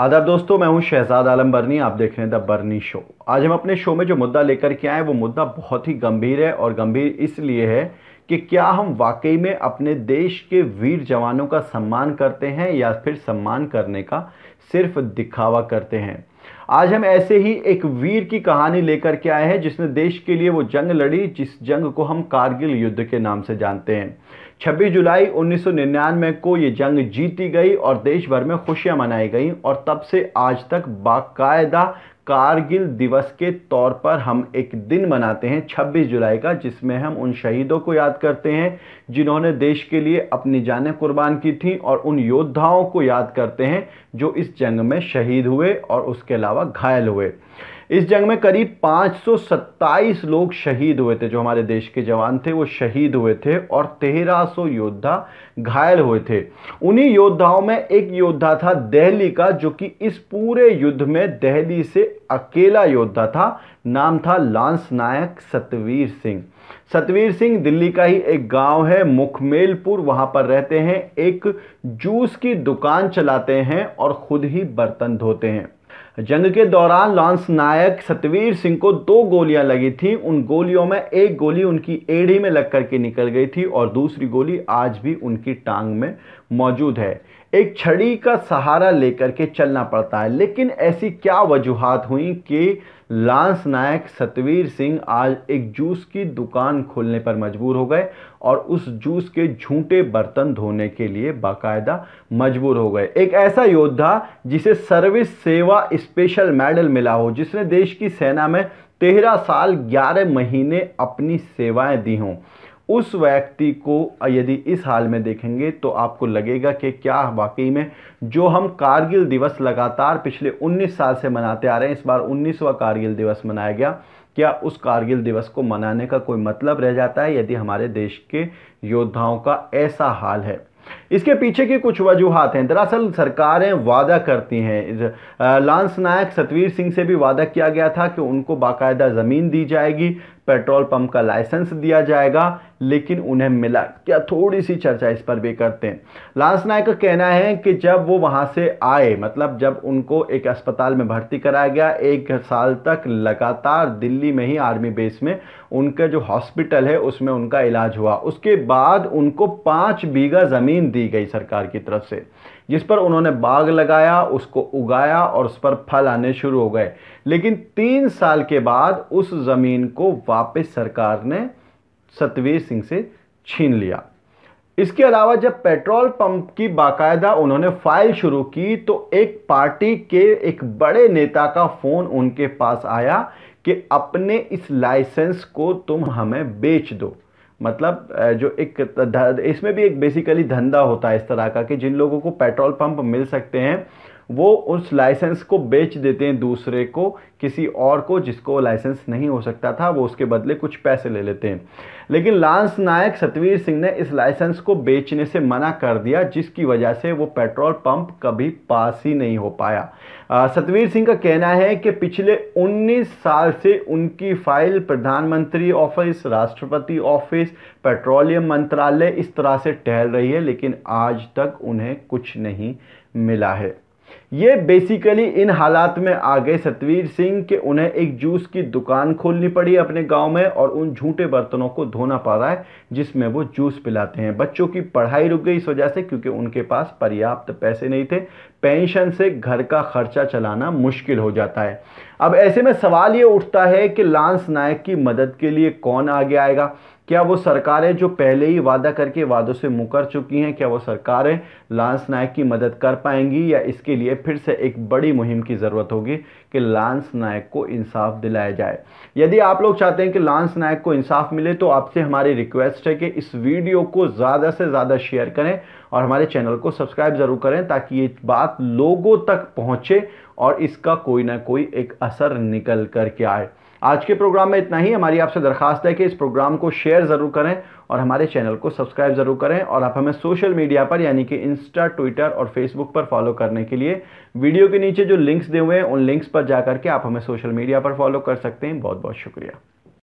आदाब दोस्तों मैं हूं शहजाद आलम बर्नी आप देख रहे हैं द बर्नी शो आज हम अपने शो में जो मुद्दा लेकर के आए वो मुद्दा बहुत ही गंभीर है और गंभीर इसलिए है कि क्या हम वाकई में अपने देश के वीर जवानों का सम्मान करते हैं या फिर सम्मान करने का सिर्फ दिखावा करते हैं आज हम ऐसे ही एक वीर की कहानी लेकर के आए हैं जिसने देश के लिए वो जंग लड़ी जिस जंग को हम कारगिल युद्ध के नाम से जानते हैं 26 जुलाई 1999 को ये जंग जीती गई और देश भर में खुशियां मनाई गई और तब से आज तक बाकायदा कारगिल दिवस के तौर पर हम एक दिन मनाते हैं 26 जुलाई का जिसमें हम उन शहीदों को याद करते हैं जिन्होंने देश के लिए अपनी जानें कुर्बान की थी और उन योद्धाओं को याद करते हैं जो इस जंग में शहीद हुए और उसके अलावा घायल हुए इस जंग में करीब 527 लोग शहीद हुए थे जो हमारे देश के जवान थे वो शहीद हुए थे और 1300 योद्धा घायल हुए थे उन्हीं योद्धाओं में एक योद्धा था दहली का जो कि इस पूरे युद्ध में दहली से अकेला योद्धा था नाम था लांस नायक सतवीर सिंह सतवीर सिंह दिल्ली का ही एक गांव है मुखमेलपुर वहां पर रहते हैं एक जूस की दुकान चलाते हैं और खुद ही बर्तन धोते हैं जंग के दौरान लॉन्स नायक सतवीर सिंह को दो गोलियां लगी थी उन गोलियों में एक गोली उनकी एड़ी में लग करके निकल गई थी और दूसरी गोली आज भी उनकी टांग में मौजूद है एक छड़ी का सहारा लेकर के चलना पड़ता है लेकिन ऐसी क्या वजूहत हुई कि लांस नायक सतवीर सिंह आज एक जूस की दुकान खोलने पर मजबूर हो गए और उस जूस के झूठे बर्तन धोने के लिए बाकायदा मजबूर हो गए एक ऐसा योद्धा जिसे सर्विस सेवा स्पेशल मेडल मिला हो जिसने देश की सेना में तेरह साल ग्यारह महीने अपनी सेवाएं दी हों उस व्यक्ति को यदि इस हाल में देखेंगे तो आपको लगेगा कि क्या वाकई में जो हम कारगिल दिवस लगातार पिछले 19 साल से मनाते आ रहे हैं इस बार 19वां कारगिल दिवस मनाया गया क्या उस कारगिल दिवस को मनाने का कोई मतलब रह जाता है यदि हमारे देश के योद्धाओं का ऐसा हाल है इसके पीछे की कुछ वजूहत हैं दरअसल सरकारें वादा करती हैं लांस नायक सतवीर सिंह से भी वादा किया गया था कि उनको बाकायदा ज़मीन दी जाएगी पेट्रोल पंप का लाइसेंस दिया जाएगा लेकिन उन्हें मिला क्या थोड़ी सी चर्चा इस पर भी करते हैं लांस नायक का कहना है कि जब वो वहाँ से आए मतलब जब उनको एक अस्पताल में भर्ती कराया गया एक साल तक लगातार दिल्ली में ही आर्मी बेस में उनका जो हॉस्पिटल है उसमें उनका इलाज हुआ उसके बाद उनको पाँच बीघा ज़मीन दी गई सरकार की तरफ से जिस पर उन्होंने बाग लगाया उसको उगाया और उस पर फल आने शुरू हो गए लेकिन तीन साल के बाद उस ज़मीन को वापस सरकार ने सतवीर सिंह से छीन लिया इसके अलावा जब पेट्रोल पंप की बाकायदा उन्होंने फाइल शुरू की तो एक पार्टी के एक बड़े नेता का फ़ोन उनके पास आया कि अपने इस लाइसेंस को तुम हमें बेच दो मतलब जो एक इसमें भी एक बेसिकली धंधा होता है इस तरह का कि जिन लोगों को पेट्रोल पंप मिल सकते हैं वो उस लाइसेंस को बेच देते हैं दूसरे को किसी और को जिसको लाइसेंस नहीं हो सकता था वो उसके बदले कुछ पैसे ले लेते हैं लेकिन लांस नायक सतवीर सिंह ने इस लाइसेंस को बेचने से मना कर दिया जिसकी वजह से वो पेट्रोल पंप कभी पास ही नहीं हो पाया सतवीर सिंह का कहना है कि पिछले 19 साल से उनकी फाइल प्रधानमंत्री ऑफिस राष्ट्रपति ऑफिस पेट्रोलियम मंत्रालय इस तरह से टहल रही है लेकिन आज तक उन्हें कुछ नहीं मिला है ये बेसिकली इन हालात में आ गए सतवीर सिंह कि उन्हें एक जूस की दुकान खोलनी पड़ी अपने गांव में और उन झूठे बर्तनों को धोना पड़ रहा है जिसमें वो जूस पिलाते हैं बच्चों की पढ़ाई रुक गई इस वजह से क्योंकि उनके पास पर्याप्त पैसे नहीं थे पेंशन से घर का खर्चा चलाना मुश्किल हो जाता है अब ऐसे में सवाल ये उठता है कि लांस नायक की मदद के लिए कौन आगे आएगा क्या वो सरकारें जो पहले ही वादा करके वादों से मुकर चुकी हैं क्या वो सरकारें लांस नायक की मदद कर पाएंगी या इसके लिए फिर से एक बड़ी मुहिम की ज़रूरत होगी कि लांस नायक को इंसाफ दिलाया जाए यदि आप लोग चाहते हैं कि लांस नायक को इंसाफ मिले तो आपसे हमारी रिक्वेस्ट है कि इस वीडियो को ज़्यादा से ज़्यादा शेयर करें और हमारे चैनल को सब्सक्राइब ज़रूर करें ताकि ये बात लोगों तक पहुँचे और इसका कोई ना कोई एक असर निकल करके आए आज के प्रोग्राम में इतना ही हमारी आपसे दरखास्त है कि इस प्रोग्राम को शेयर ज़रूर करें और हमारे चैनल को सब्सक्राइब ज़रूर करें और आप हमें सोशल मीडिया पर यानी कि इंस्टा ट्विटर और फेसबुक पर फॉलो करने के लिए वीडियो के नीचे जो लिंक्स दिए हुए हैं उन लिंक्स पर जा करके आप हमें सोशल मीडिया पर फॉलो कर सकते हैं बहुत बहुत शुक्रिया